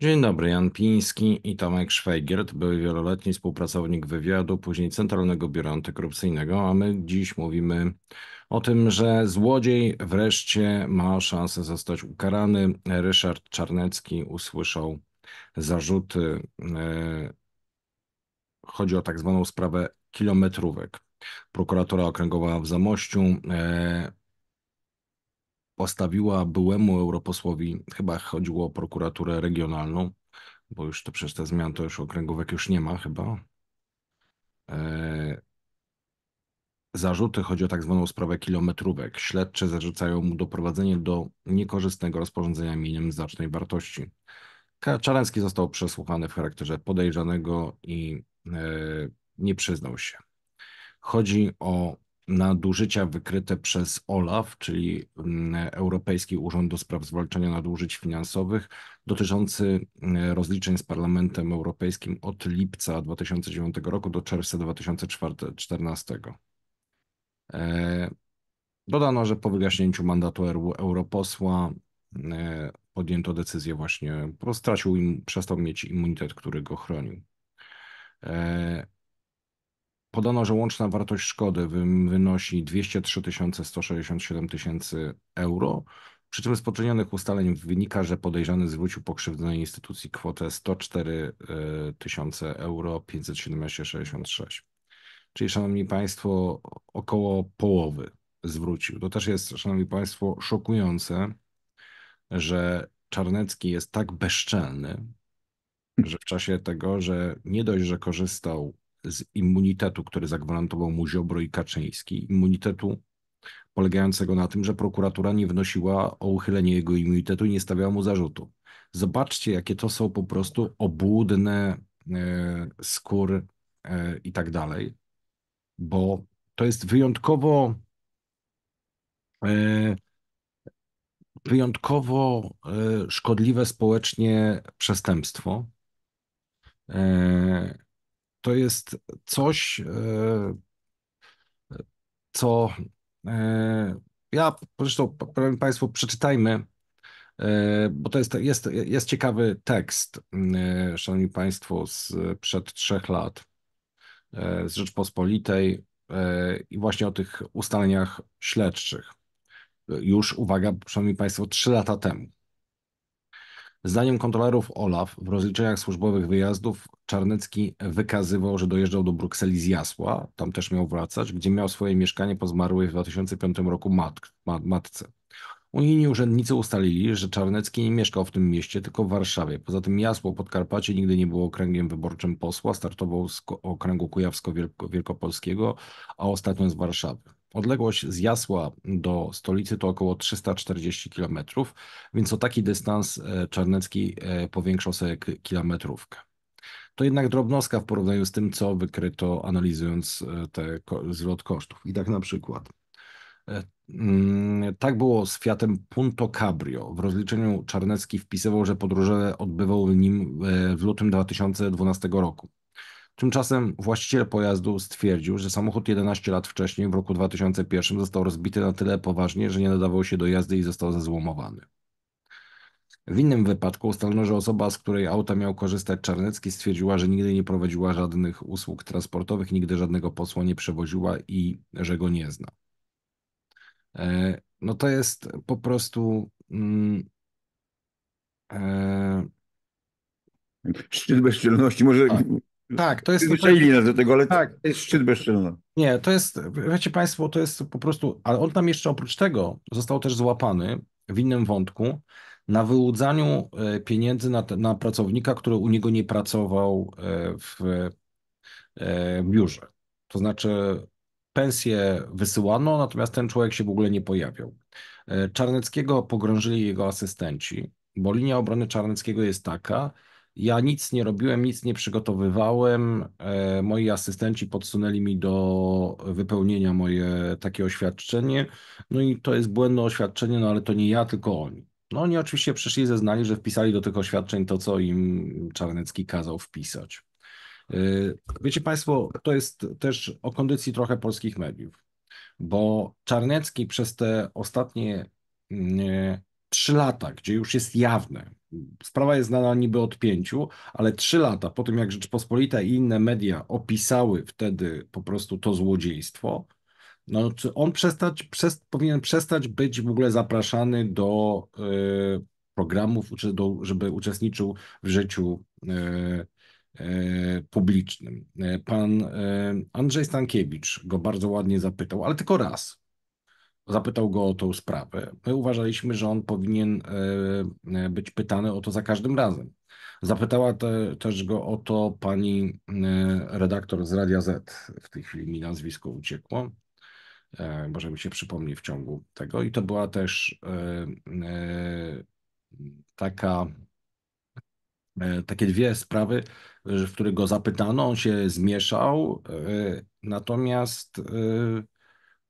Dzień dobry, Jan Piński i Tomek Szwajgiert, były wieloletni współpracownik wywiadu, później Centralnego Biura Antykorupcyjnego, a my dziś mówimy o tym, że złodziej wreszcie ma szansę zostać ukarany. Ryszard Czarnecki usłyszał zarzuty. E, chodzi o tak zwaną sprawę kilometrówek. Prokuratura Okręgowa w Zamościu e, postawiła byłemu europosłowi, chyba chodziło o prokuraturę regionalną, bo już to przez te zmiany to już okręgówek już nie ma chyba. E, zarzuty, chodzi o tak zwaną sprawę kilometrówek. Śledczy zarzucają mu doprowadzenie do niekorzystnego rozporządzenia mieniem znacznej wartości. Czarnecki został przesłuchany w charakterze podejrzanego i e, nie przyznał się. Chodzi o nadużycia wykryte przez OLAF, czyli mm, Europejski Urząd do Spraw Zwalczania Nadużyć Finansowych, dotyczący mm, rozliczeń z Parlamentem Europejskim od lipca 2009 roku do czerwca 2014. E, dodano, że po wygaśnięciu mandatu europosła e, podjęto decyzję właśnie, bo stracił im, przestał mieć immunitet, który go chronił. E, Podano, że łączna wartość szkody wynosi 203 167 tysięcy euro, przy czym z poczynionych ustaleń wynika, że podejrzany zwrócił pokrzywdzonej instytucji kwotę 104 e, tysiące euro 517,66. Czyli, szanowni państwo, około połowy zwrócił. To też jest, szanowni państwo, szokujące, że Czarnecki jest tak bezczelny, że w czasie tego, że nie dość, że korzystał z immunitetu, który zagwarantował mu Ziobro i Kaczyński, immunitetu polegającego na tym, że prokuratura nie wnosiła o uchylenie jego immunitetu i nie stawiała mu zarzutu. Zobaczcie, jakie to są po prostu obłudne e, skór e, i tak dalej, bo to jest wyjątkowo e, wyjątkowo e, szkodliwe społecznie przestępstwo. E, to jest coś, e, co e, ja zresztą, powiem Państwu, przeczytajmy, e, bo to jest, jest, jest ciekawy tekst, Szanowni Państwo, sprzed trzech lat z Rzeczpospolitej i właśnie o tych ustaleniach śledczych. Już, uwaga, Szanowni Państwo, trzy lata temu. Zdaniem kontrolerów OLAF w rozliczeniach służbowych wyjazdów Czarnecki wykazywał, że dojeżdżał do Brukseli z Jasła, tam też miał wracać, gdzie miał swoje mieszkanie po zmarłej w 2005 roku mat, mat, matce. Unijni urzędnicy ustalili, że Czarnecki nie mieszkał w tym mieście, tylko w Warszawie. Poza tym Jasło Podkarpacie nigdy nie było okręgiem wyborczym posła, startował z okręgu kujawsko-wielkopolskiego, a ostatnio z Warszawy. Odległość z Jasła do stolicy to około 340 km, więc o taki dystans e, Czarnecki e, powiększał sobie kilometrówkę. To jednak drobnostka w porównaniu z tym, co wykryto analizując e, te zwrot kosztów. I tak na przykład. Mm, tak było z Fiatem Punto Cabrio. W rozliczeniu Czarnecki wpisywał, że podróże odbywał nim w lutym 2012 roku. Tymczasem właściciel pojazdu stwierdził, że samochód 11 lat wcześniej, w roku 2001, został rozbity na tyle poważnie, że nie nadawał się do jazdy i został zezłomowany. W innym wypadku ustalono, że osoba, z której auta miał korzystać Czarnecki, stwierdziła, że nigdy nie prowadziła żadnych usług transportowych, nigdy żadnego posła nie przewoziła i że go nie zna. E, no to jest po prostu. Mm, e... Szczyt bezczelności. Może A. Tak, to jest... Zwyczaili nas do tego, ale tak. to jest szczyt bezczelna. Nie, to jest, wiecie Państwo, to jest po prostu... Ale on tam jeszcze oprócz tego został też złapany w innym wątku na wyłudzaniu e, pieniędzy na, na pracownika, który u niego nie pracował e, w, e, w biurze. To znaczy pensję wysyłano, natomiast ten człowiek się w ogóle nie pojawiał. Czarneckiego pogrążyli jego asystenci, bo linia obrony Czarneckiego jest taka, ja nic nie robiłem, nic nie przygotowywałem. E, moi asystenci podsunęli mi do wypełnienia moje takie oświadczenie. No i to jest błędne oświadczenie, no ale to nie ja, tylko oni. No oni oczywiście przyszli i zeznali, że wpisali do tych oświadczeń to, co im Czarnecki kazał wpisać. E, wiecie Państwo, to jest też o kondycji trochę polskich mediów, bo Czarnecki przez te ostatnie mm, e, trzy lata, gdzie już jest jawne, sprawa jest znana niby od pięciu, ale trzy lata po tym, jak Rzeczpospolita i inne media opisały wtedy po prostu to złodziejstwo, no, czy on przestać, powinien przestać być w ogóle zapraszany do y, programów, czy do, żeby uczestniczył w życiu y, publicznym. Pan Andrzej Stankiewicz go bardzo ładnie zapytał, ale tylko raz zapytał go o tą sprawę. My uważaliśmy, że on powinien e, e, być pytany o to za każdym razem. Zapytała te, też go o to pani e, redaktor z Radia Z, w tej chwili mi nazwisko uciekło, może mi się przypomni w ciągu tego. I to była też taka, takie dwie sprawy, w których go zapytano, on się zmieszał, natomiast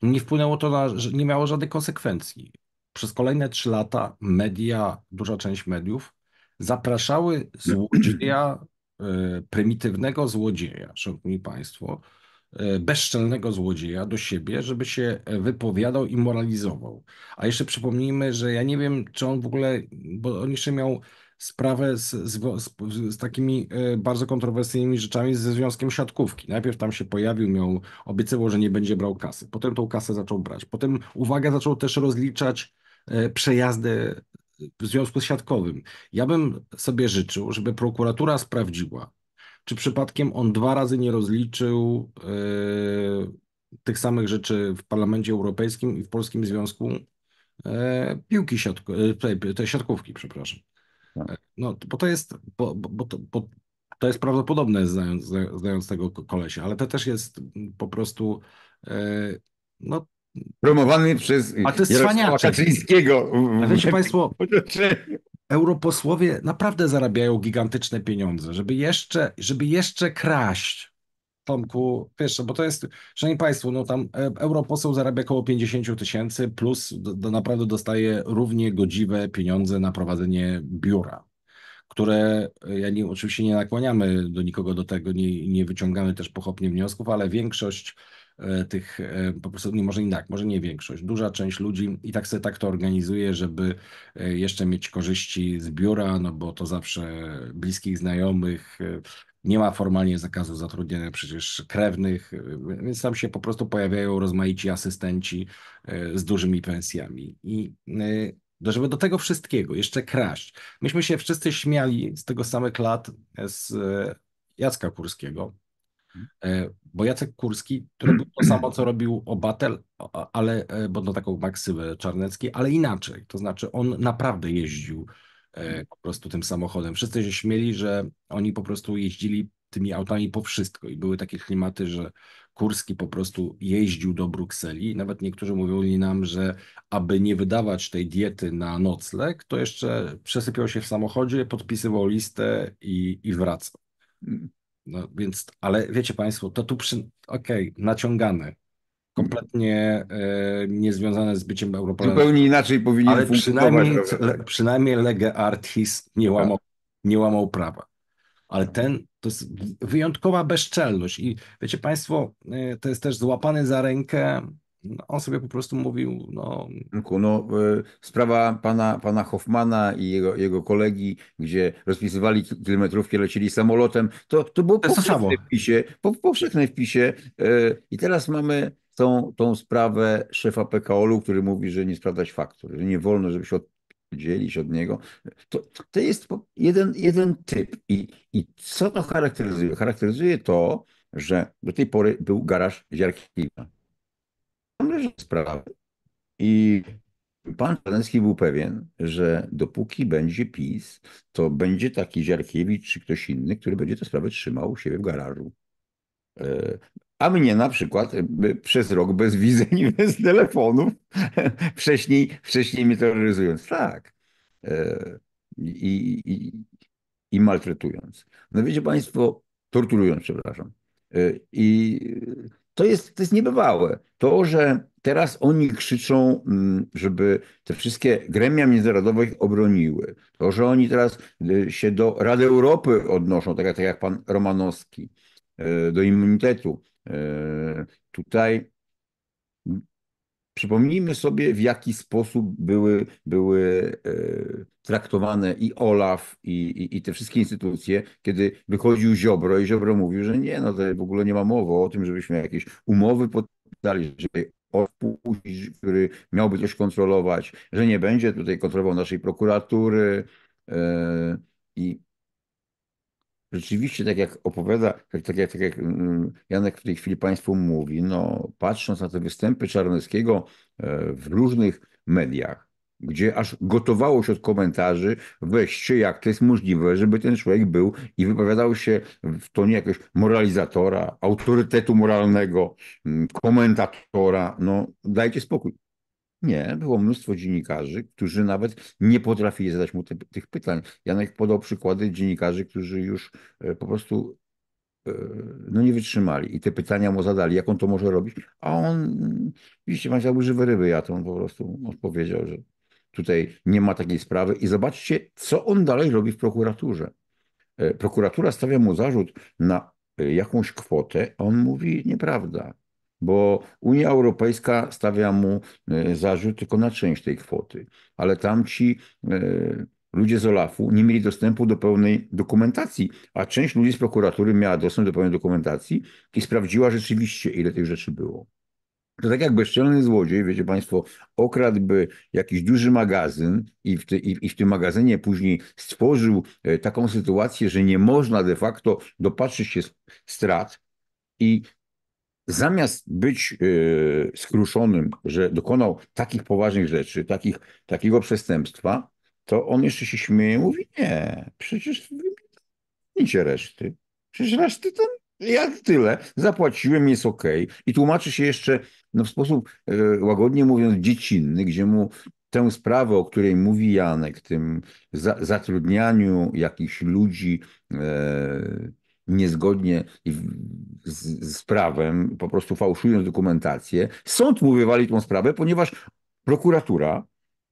nie wpłynęło to na, nie miało żadnych konsekwencji. Przez kolejne trzy lata media, duża część mediów zapraszały złodzieja, e, prymitywnego złodzieja, szanowni państwo, e, bezczelnego złodzieja do siebie, żeby się e, wypowiadał i moralizował. A jeszcze przypomnijmy, że ja nie wiem, czy on w ogóle, bo on jeszcze miał sprawę z, z, z, takimi e, bardzo kontrowersyjnymi rzeczami ze Związkiem Siatkówki. Najpierw tam się pojawił, miał, obiecywał, że nie będzie brał kasy. Potem tą kasę zaczął brać. Potem, uwaga, zaczął też rozliczać e, przejazdy w związku z siatkowym. Ja bym sobie życzył, żeby prokuratura sprawdziła, czy przypadkiem on dwa razy nie rozliczył e, tych samych rzeczy w Parlamencie Europejskim i w Polskim Związku Piłki siatko, te siatkówki, przepraszam. No. no, bo to jest, bo, bo, bo, bo to jest prawdopodobne, znając, znając tego kolesia, ale to też jest po prostu yy, no, promowany przez A to Jarosława wiecie Państwo, europosłowie naprawdę zarabiają gigantyczne pieniądze, żeby jeszcze, żeby jeszcze kraść, Tomku, wiesz, bo to jest, szanowni państwo, no tam e, europoseł zarabia około 50 tysięcy plus do, do naprawdę dostaje równie godziwe pieniądze na prowadzenie biura, które, e, ja nie, oczywiście nie nakłaniamy do nikogo do tego, nie, nie wyciągamy też pochopnie wniosków, ale większość E, tych e, po prostu, nie, może inaczej, tak, może nie większość, duża część ludzi i tak sobie tak to organizuje, żeby e, jeszcze mieć korzyści z biura, no bo to zawsze bliskich znajomych, nie ma formalnie zakazu zatrudniania przecież krewnych, więc tam się po prostu pojawiają rozmaici asystenci z dużymi pensjami. I no, żeby do tego wszystkiego jeszcze kraść. Myśmy się wszyscy śmiali z tego samych lat z Jacka Kurskiego, Mhm. E, bo Jacek Kurski to robił to samo, co robił Obatel, ale, e, bo na taką maksywę Czarnecki, ale inaczej. To znaczy on naprawdę jeździł e, mhm. po prostu tym samochodem. Wszyscy się śmieli, że oni po prostu jeździli tymi autami po wszystko i były takie klimaty, że Kurski po prostu jeździł do Brukseli. Nawet niektórzy mówili nam, że aby nie wydawać tej diety na nocleg, to jeszcze przesypiał się w samochodzie, podpisywał listę i, i wracał. Mhm. No więc, ale wiecie Państwo, to tu przy... okej, okay, naciągane. Kompletnie e, niezwiązane z byciem europejskim Zupełnie inaczej powinien ale funkcjonować. Przynajmniej, le, przynajmniej Lege Artis nie tak. łamał, nie łamał prawa. Ale ten, to jest wyjątkowa bezczelność. I wiecie Państwo, e, to jest też złapany za rękę no, on sobie po prostu mówił, no... no sprawa pana, pana Hoffmana i jego, jego kolegi, gdzie rozpisywali kilometrówki, lecieli samolotem, to, to było to powszechne wpisie, po, powszechne wpisie e, i teraz mamy tą, tą sprawę szefa PKOL-u, który mówi, że nie sprawdzać faktur, że nie wolno, żeby się od, dzielić od niego. To, to jest jeden, jeden typ. I, I co to charakteryzuje? Charakteryzuje to, że do tej pory był garaż Ziarkiwa należy sprawy. I pan Czarnecki był pewien, że dopóki będzie PiS, to będzie taki Ziarkiewicz czy ktoś inny, który będzie tę sprawę trzymał u siebie w garażu. E, a mnie na przykład e, przez rok bez widzeń, bez telefonów, wcześniej, wcześniej mnie terroryzując. Tak. E, I, i, i maltretując. No wiecie Państwo, torturując, przepraszam. I to jest, to jest niebywałe. To, że teraz oni krzyczą, mm, żeby te wszystkie gremia międzynarodowe ich obroniły. To, że oni teraz y, się do Rady Europy odnoszą, tak jak, tak jak pan Romanowski, y, do immunitetu. Y, tutaj Przypomnijmy sobie, w jaki sposób były, były e, traktowane i OLAF, i, i, i, te wszystkie instytucje, kiedy wychodził Ziobro i Ziobro mówił, że nie, no to w ogóle nie ma mowy o tym, żebyśmy jakieś umowy podpisali, żeby odpuścić, który miałby coś kontrolować, że nie będzie tutaj kontrolował naszej prokuratury. E, I rzeczywiście, tak jak opowiada, tak, tak jak, tak jak mm, mm, Janek w tej chwili Państwu mówi, no, patrząc na te występy Czarneckiego e, w różnych mediach, gdzie aż gotowało się od komentarzy, weźcie jak to jest możliwe, żeby ten człowiek był i wypowiadał się w tonie jakiegoś moralizatora, autorytetu moralnego, mm, komentatora. No dajcie spokój. Nie, było mnóstwo dziennikarzy, którzy nawet nie potrafili zadać mu te, tych pytań. Janek podał przykłady dziennikarzy, którzy już e, po prostu e, no nie wytrzymali i te pytania mu zadali, jak on to może robić, a on, widzicie, pan chciałby żywe ryby, ja to on po prostu odpowiedział, że tutaj nie ma takiej sprawy i zobaczcie, co on dalej robi w prokuraturze. E, prokuratura stawia mu zarzut na jakąś kwotę, on mówi nieprawda bo Unia Europejska stawia mu e, zarzut tylko na część tej kwoty, ale tamci e, ludzie z Olafu nie mieli dostępu do pełnej dokumentacji, a część ludzi z prokuratury miała dostęp do pełnej dokumentacji i sprawdziła rzeczywiście, ile tych rzeczy było. To tak jak bezczelny złodziej, wiecie Państwo, okradłby jakiś duży magazyn i w, ty, i, i w tym magazynie później stworzył e, taką sytuację, że nie można de facto dopatrzyć się strat, i zamiast być e, skruszonym, że dokonał takich poważnych rzeczy, takich, takiego przestępstwa, to on jeszcze się śmieje i mówi, nie, przecież wymienicie reszty. Przecież reszty tam jak tyle, zapłaciłem, jest ok. I tłumaczy się jeszcze no, w sposób e, łagodnie mówiąc dziecinny, gdzie mu tę sprawę, o której mówi Janek, tym za zatrudnianiu jakichś ludzi, e, niezgodnie z, z prawem, po prostu fałszując dokumentację. Sąd mu wywalił tą sprawę, ponieważ prokuratura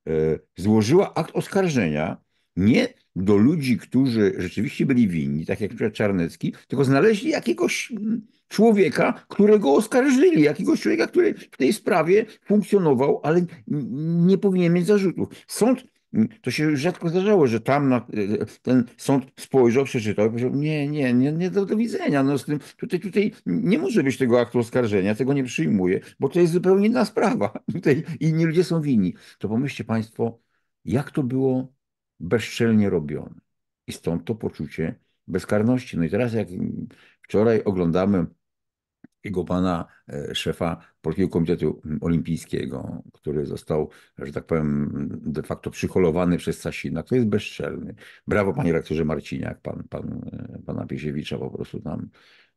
e, złożyła akt oskarżenia nie do ludzi, którzy rzeczywiście byli winni, tak jak np. Czarnecki, tylko znaleźli jakiegoś mm, człowieka, którego oskarżyli, jakiegoś człowieka, który w tej sprawie funkcjonował, ale nie powinien mieć zarzutów. Sąd to się rzadko zdarzało, że tam na, e, ten sąd spojrzał, przeczytał i powiedział, nie, nie, nie, nie do, do widzenia, no z tym, tutaj, tutaj nie może być tego aktu oskarżenia, tego nie przyjmuję, bo to jest zupełnie inna sprawa. Tutaj inni ludzie są winni. To pomyślcie Państwo, jak to było bezczelnie robione. I stąd to poczucie bezkarności. No i teraz jak wczoraj oglądamy jego pana e, szefa Polskiego Komitetu Olimpijskiego, który został, że tak powiem, de facto przyholowany przez Sasina, to jest bezczelny. Brawo panie rektorze Marciniak, pan, pan, e, pana Piesiewicza po prostu tam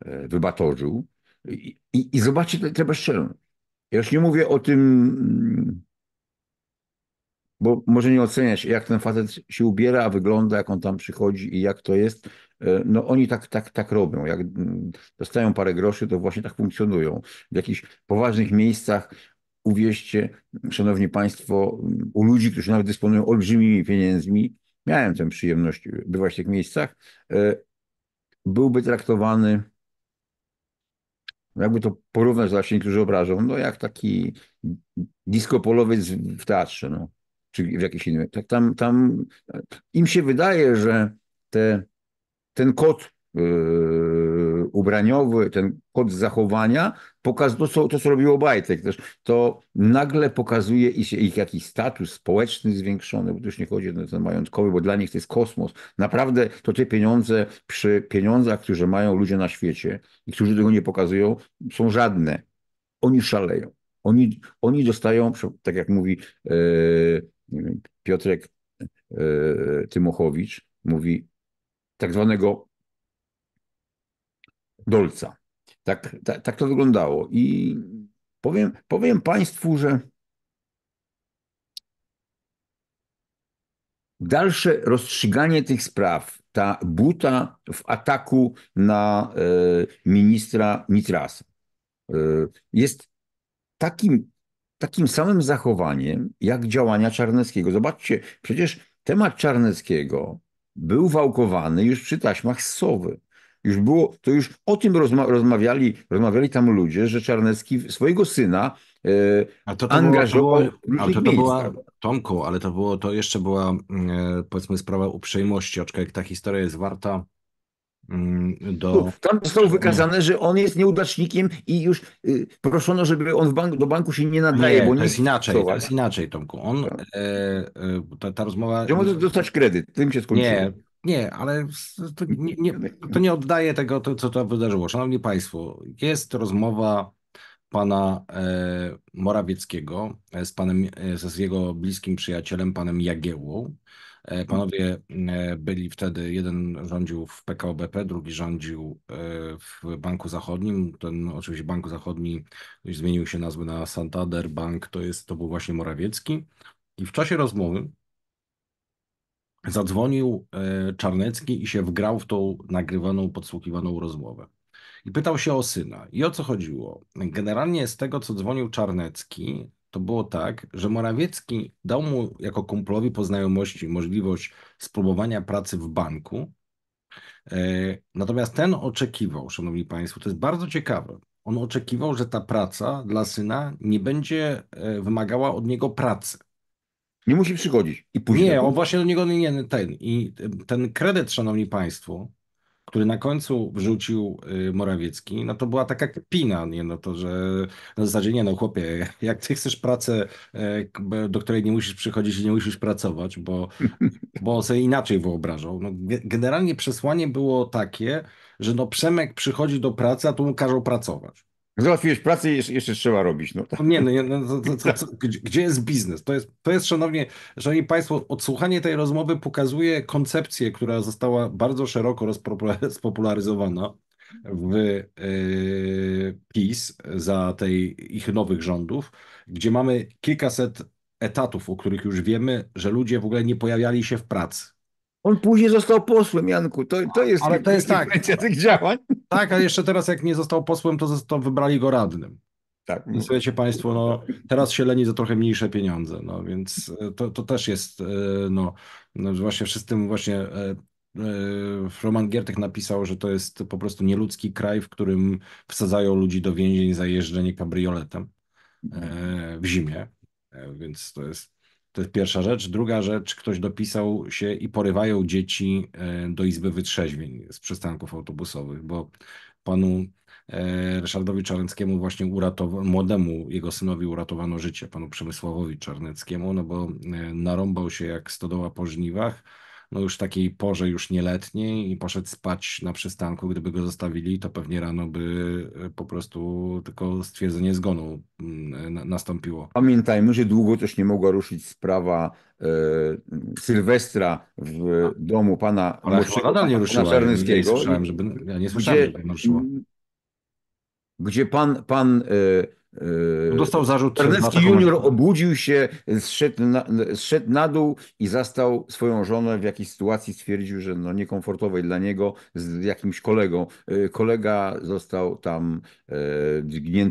e, wybatorzył. I, i, i zobaczcie tę bezczelność. Ja już nie mówię o tym mm, bo może nie oceniać, jak ten facet się ubiera, wygląda, jak on tam przychodzi i jak to jest. E, no oni tak, tak, tak robią. Jak mm, dostają parę groszy, to właśnie tak funkcjonują. W jakichś poważnych miejscach uwierzcie, szanowni państwo, u ludzi, którzy nawet dysponują olbrzymimi pieniędzmi, miałem tę przyjemność bywać w tych miejscach, e, byłby traktowany no jakby to porównać dla się niektórzy obrażą, no jak taki diskopolowiec w teatrze. No czy w jakiejś innej. Tak, tam, tam im się wydaje, że te, ten kod yy, ubraniowy, ten kod zachowania, pokaz, to, co, to co robiło Bajtek też, to nagle pokazuje ich, ich jakiś status społeczny zwiększony, bo tu już nie chodzi o ten majątkowy, bo dla nich to jest kosmos. Naprawdę to te pieniądze przy pieniądzach, które mają ludzie na świecie i którzy tego nie pokazują, są żadne. Oni szaleją. Oni, oni dostają, tak jak mówi yy, Piotrek e, Tymochowicz mówi tak zwanego dolca. Tak, tak, tak to wyglądało. I powiem, powiem Państwu, że dalsze rozstrzyganie tych spraw, ta buta w ataku na e, ministra Nitrasa e, jest takim takim samym zachowaniem jak działania Czarneckiego. Zobaczcie, przecież temat Czarneckiego był wałkowany już przy taśmach Sowy. Już było, to już o tym rozma rozmawiali, rozmawiali tam ludzie, że Czarnecki swojego syna e, a to to angażował było, ale to, to była, Tomku, ale to było, to jeszcze była mm, e, powiedzmy sprawa uprzejmości, aczkolwiek ta historia jest warta Mm, do... Tam zostało wykazane, że on jest nieudacznikiem i już y, proszono, żeby on bank, do banku się nie nadaje. Nie, bo nie jest inaczej, to jest inaczej, Tomku. On, tak. e, e, ta, ta rozmowa... Że może dostać kredyt, tym się skończyło. Nie, nie, ale to nie, nie, to nie oddaje tego, to, co to wydarzyło. Szanowni Państwo, jest rozmowa pana e, Morawieckiego e, z panem, e, z jego bliskim przyjacielem, panem Jagiełą, E, panowie e, byli wtedy, jeden rządził w PKO BP, drugi rządził e, w Banku Zachodnim. Ten oczywiście Banku Zachodni zmienił się nazwę na Santander Bank, to, jest, to był właśnie Morawiecki. I w czasie rozmowy zadzwonił Czarnecki i się wgrał w tą nagrywaną, podsłuchiwaną rozmowę. I pytał się o syna. I o co chodziło? Generalnie z tego, co dzwonił Czarnecki, to było tak, że Morawiecki dał mu jako kumplowi po znajomości możliwość spróbowania pracy w banku. E, natomiast ten oczekiwał, szanowni państwo, to jest bardzo ciekawe. On oczekiwał, że ta praca dla syna nie będzie e, wymagała od niego pracy. Nie musi przychodzić i później. Nie, on właśnie do niego nie, nie ten. I ten kredyt, szanowni państwo, który na końcu wrzucił y, Morawiecki, no to była taka kpina, nie no to, że na zasadzie, nie no chłopie, jak ty chcesz pracę, e, do której nie musisz przychodzić i nie musisz pracować, bo, bo sobie inaczej wyobrażał. No, generalnie przesłanie było takie, że no Przemek przychodzi do pracy, a tu mu każą pracować. Załatwiłeś pracę i jeszcze trzeba robić. No. Tak. Nie, no no, no, no to, to, to, gdzie jest biznes? To jest, to jest szanownie, szanowni państwo, odsłuchanie tej rozmowy pokazuje koncepcję, która została bardzo szeroko spopularyzowana w yy, PiS za tej ich nowych rządów, gdzie mamy kilkaset etatów, o których już wiemy, że ludzie w ogóle nie pojawiali się w pracy. On później został posłem, Janku. To, to jest, ale to jest tak. tych działań. Tak, a jeszcze teraz jak nie został posłem, to, to wybrali go radnym. Tak. Słuchajcie Państwo, no, teraz się leni za trochę mniejsze pieniądze, no więc e, to, to też jest, e, no, no właśnie wszyscy właśnie e, Roman Giertek napisał, że to jest po prostu nieludzki kraj, w którym wsadzają ludzi do więzień za jeżdżenie kabrioletem w zimie, więc to jest to jest pierwsza rzecz. Druga rzecz, ktoś dopisał się i porywają dzieci e, do Izby Wytrzeźwień z przystanków autobusowych, bo panu e, Ryszardowi Czarneckiemu właśnie uratowa- młodemu jego synowi uratowano życie, panu Przemysławowi Czarneckiemu, no bo e, narąbał się jak stodoła po żniwach, no już takiej porze już nieletniej i poszedł spać na przystanku. Gdyby go zostawili, to pewnie rano by e, po prostu tylko stwierdzenie zgonu mm, nastąpiło. Pamiętajmy, że długo też nie mogła ruszyć sprawa e, Sylwestra w A. domu pana młodszego, nadal nie ruszyła. Ja nie słyszałem, żeby, ja nie słyszałem, gdzie, żeby ruszyło. Gdzie pan, pan e, no, y, dostał zarzut. Czarnecki junior obudził się, zszedł na, zszedł na dół i zastał swoją żonę w jakiejś sytuacji, stwierdził, że no niekomfortowej dla niego z jakimś kolegą. Y, kolega został tam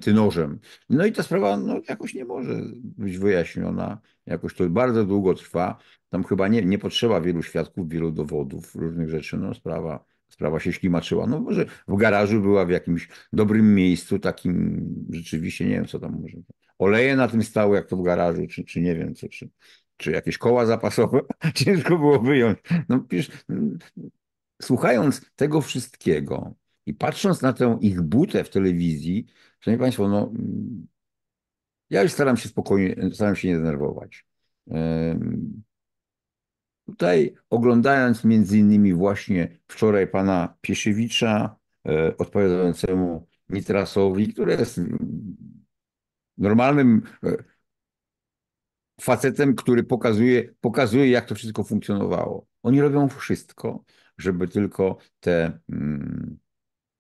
e, nożem. No i ta sprawa no, jakoś nie może być wyjaśniona. Jakoś to bardzo długo trwa. Tam chyba nie, nie potrzeba wielu świadków, wielu dowodów, różnych rzeczy. No sprawa sprawa się ślimaczyła. No może w garażu była w jakimś dobrym miejscu, takim rzeczywiście, nie wiem co tam może. Oleje na tym stały, jak to w garażu, czy, czy nie wiem co, czy, czy jakieś koła zapasowe. Ciężko było wyjąć. No słuchając tego wszystkiego i patrząc na tę ich butę w telewizji, szanowni państwo, no ja już staram się spokojnie, staram się nie denerwować. Tutaj oglądając między innymi właśnie wczoraj pana Pieszewicza, e, odpowiadającemu Nitrasowi, który jest normalnym e, facetem, który pokazuje, pokazuje jak to wszystko funkcjonowało. Oni robią wszystko, żeby tylko te mm,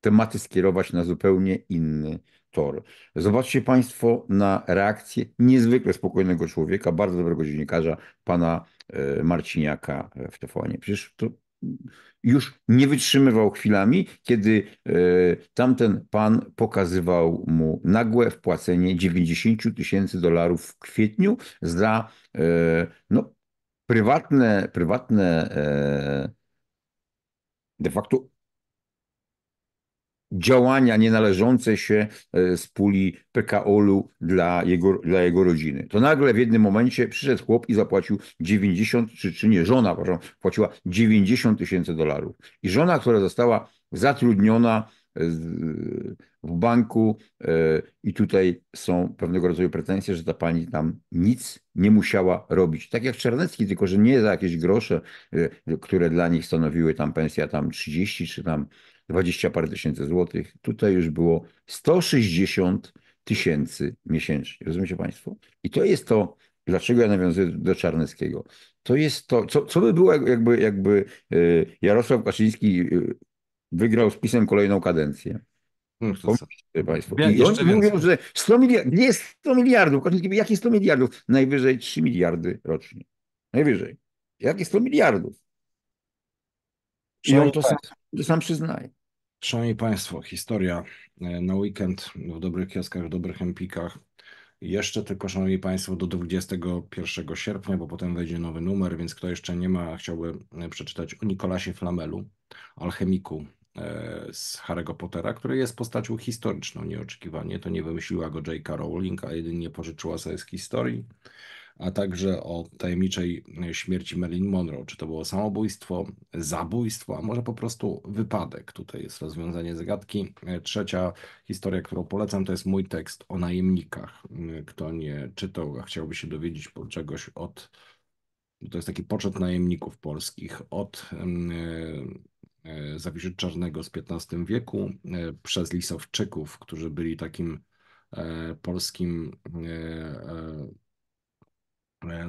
tematy skierować na zupełnie inny tor. Zobaczcie Państwo na reakcję niezwykle spokojnego człowieka, bardzo dobrego dziennikarza, pana e, Marciniaka w telefonie. Przecież to już nie wytrzymywał chwilami, kiedy e, tamten pan pokazywał mu nagłe wpłacenie 90 tysięcy dolarów w kwietniu za e, no, prywatne, prywatne de facto działania nienależące się e, z puli PKO-u dla jego, dla jego rodziny. To nagle w jednym momencie przyszedł chłop i zapłacił 90, czy, czy nie, żona proszę, płaciła 90 tysięcy dolarów. I żona, która została zatrudniona e, w banku e, i tutaj są pewnego rodzaju pretensje, że ta pani tam nic nie musiała robić. Tak jak Czarnecki, tylko że nie za jakieś grosze, które dla nich stanowiły tam pensja tam 30 czy tam 20 parę tysięcy złotych. Tutaj już było 160 tysięcy miesięcznie. Rozumiecie Państwo? I to jest to, dlaczego ja nawiązuję do Czarneckiego. To jest to, co, co by było, jakby, jakby e, Jarosław Kaczyński e, wygrał z pisem kolejną kadencję. Hmm, państwo. I oni mówią, że 100 miliardów, nie jest 100 miliardów, jakie 100 miliardów? Najwyżej 3 miliardy rocznie. Najwyżej. Jakie 100 miliardów? I on to tak, sam, to sam przyznaje. Szanowni Państwo, historia e, na weekend w dobrych kioskach, w dobrych empikach. Jeszcze tylko, Szanowni Państwo, do 21 sierpnia, bo potem wejdzie nowy numer, więc kto jeszcze nie ma, chciałby e, przeczytać o Nikolasie Flamelu, alchemiku e, z Harry'ego Pottera, który jest postacią historyczną nieoczekiwanie. To nie wymyśliła go J.K. Rowling, a jedynie pożyczyła sobie z historii a także o tajemniczej śmierci Marilyn Monroe. Czy to było samobójstwo, zabójstwo, a może po prostu wypadek? Tutaj jest rozwiązanie zagadki. Trzecia historia, którą polecam, to jest mój tekst o najemnikach. Kto nie czytał, a chciałby się dowiedzieć czegoś od. To jest taki poczet najemników polskich od e, e, Zawiszy Czarnego z XV wieku, e, przez Lisowczyków, którzy byli takim polskim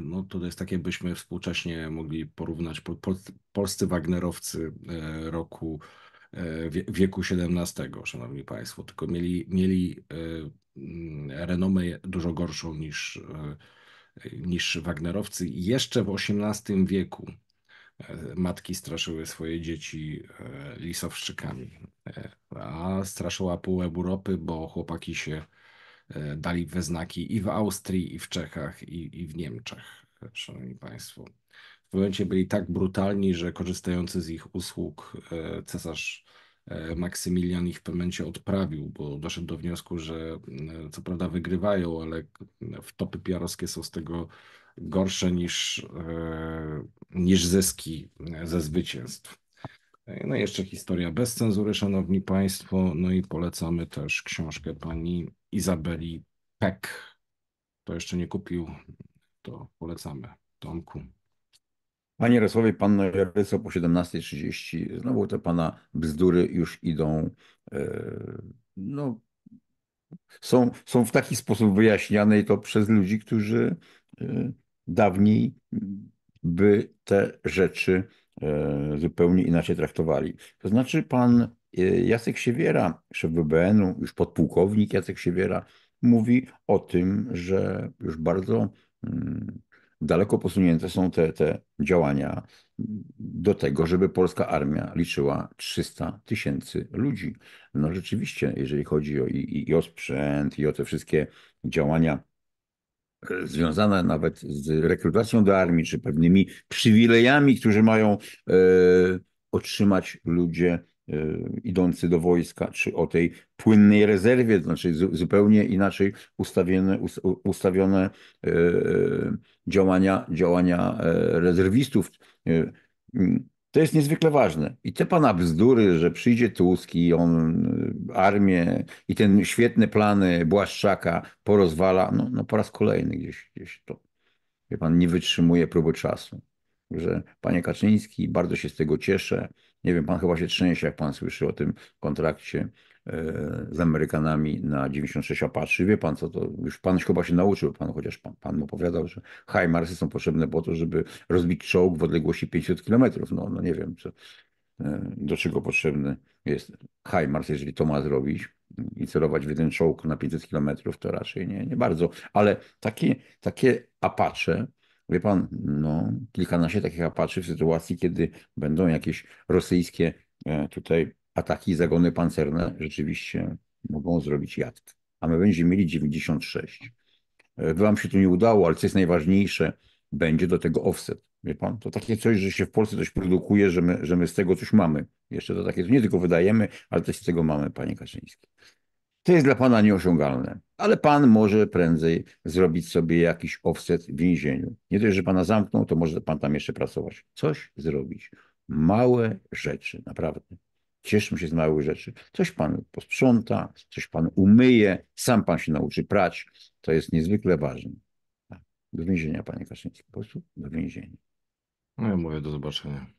no to jest takie, byśmy współcześnie mogli porównać polscy Wagnerowcy e, roku e, wieku XVII, szanowni państwo, tylko mieli, mieli e, mm, renomę dużo gorszą niż, niż Wagnerowcy. jeszcze w XVIII wieku matki straszyły swoje dzieci lisowszczykami, a straszyła pół Europy, bo chłopaki się E, dali we znaki i w Austrii, i w Czechach, i, i w Niemczech, szanowni państwo. W momencie byli tak brutalni, że korzystający z ich usług e, cesarz e, Maksymilian ich w pewnym momencie odprawił, bo doszedł do wniosku, że co prawda wygrywają, ale wtopy piarowskie są z tego gorsze niż, niż zyski ze zwycięstw. No i jeszcze historia bez cenzury, szanowni państwo. No i polecamy też książkę pani Izabeli Peck. Kto jeszcze nie kupił, to polecamy. Tomku. Panie Jarosławie, pan Jarosław po 17.30 znowu te pana bzdury już idą, e, no, są, są w taki sposób wyjaśniane i to przez ludzi, którzy e, dawniej by te rzeczy E, zupełnie inaczej traktowali. To znaczy pan e, Jacek Siewiera, szef WBN-u, już podpułkownik Jacek Siewiera, mówi o tym, że już bardzo mm, daleko posunięte są te, te działania do tego, żeby polska armia liczyła 300 tysięcy ludzi. No rzeczywiście, jeżeli chodzi o, i, i o sprzęt, i o te wszystkie działania związana nawet z rekrutacją do armii, czy pewnymi przywilejami, które mają e, otrzymać ludzie e, idący do wojska, czy o tej płynnej rezerwie, to znaczy zupełnie inaczej ustawione, ustawione e, działania, działania e, rezerwistów e, to jest niezwykle ważne. I te pana bzdury, że przyjdzie Tusk i on y, armię i ten świetne plany Błaszczaka porozwala, no, no po raz kolejny gdzieś, gdzieś to, wie pan, nie wytrzymuje próby czasu. Że panie Kaczyński, bardzo się z tego cieszę. Nie wiem, pan chyba się trzęsie, jak pan słyszy o tym kontrakcie E, z Amerykanami na 96 Apache. Wie pan co, to już pan chyba się nauczył, pan, chociaż pan, pan opowiadał, że HIMARSy są potrzebne po to, żeby rozbić czołg w odległości 500 kilometrów. No, no nie wiem, co, e, do czego potrzebny jest HIMARS, jeżeli to ma zrobić i celować w jeden czołg na 500 kilometrów, to raczej nie, nie bardzo. Ale takie, takie Apache, Wie pan, no, kilkanaście takich apaczy w sytuacji, kiedy będą jakieś rosyjskie e, tutaj ataki zagony pancerne rzeczywiście mogą zrobić jad. A my będziemy mieli 96. E, wam się to nie udało, ale co jest najważniejsze, będzie do tego offset. Wie pan, to takie coś, że się w Polsce coś produkuje, że my, że my z tego coś mamy. Jeszcze to takie, to nie tylko wydajemy, ale też z tego mamy, panie Kaczyński. To jest dla pana nieosiągalne, ale pan może prędzej zrobić sobie jakiś offset w więzieniu. Nie dość, że pana zamkną, to może pan tam jeszcze pracować. Coś zrobić. Małe rzeczy, naprawdę. Cieszmy się z małych rzeczy. Coś pan posprząta, coś pan umyje, sam pan się nauczy prać. To jest niezwykle ważne. Tak. Do więzienia, panie Kaczyński. Po prostu do więzienia. No ja mówię do zobaczenia.